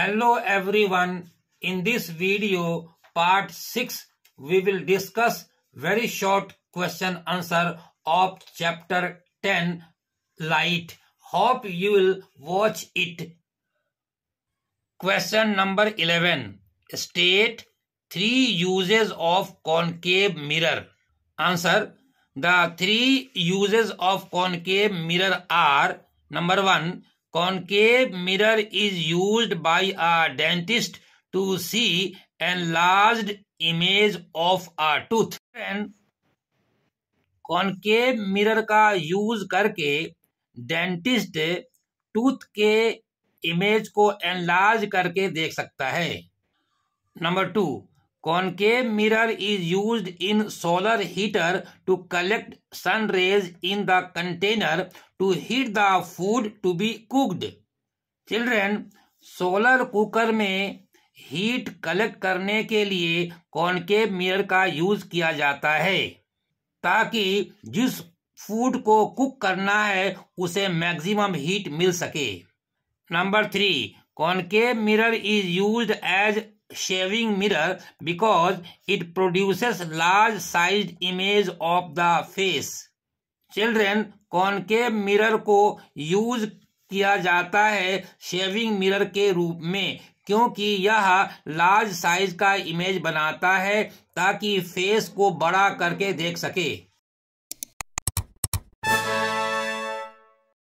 Hello everyone. In this video part 6 we will discuss very short question answer of chapter 10 light. Hope you will watch it. Question number 11. State three uses of concave mirror. Answer. The three uses of concave mirror are number 1 concave mirror is use by a dentist to see an large image of a tooth and concave mirror का use करके dentist tooth के image को enlarge करके देख सकता है number two concave mirror is use in solar heater to collect sun rays in the container to heat the food to be cooked children solar cooker में heat collect करने के लिए कॉन्केव मिरर का use किया जाता है ताकि जिस फूड को कुक करना है उसे मैक्सिमम हीट मिल सके number three concave mirror is used as shaving mirror because it produces large sized image of the face children concave mirror को यूज किया जाता है शेविंग मिरर के रूप में क्योंकि यह लार्ज साइज का इमेज बनाता है ताकि फेस को बड़ा करके देख सके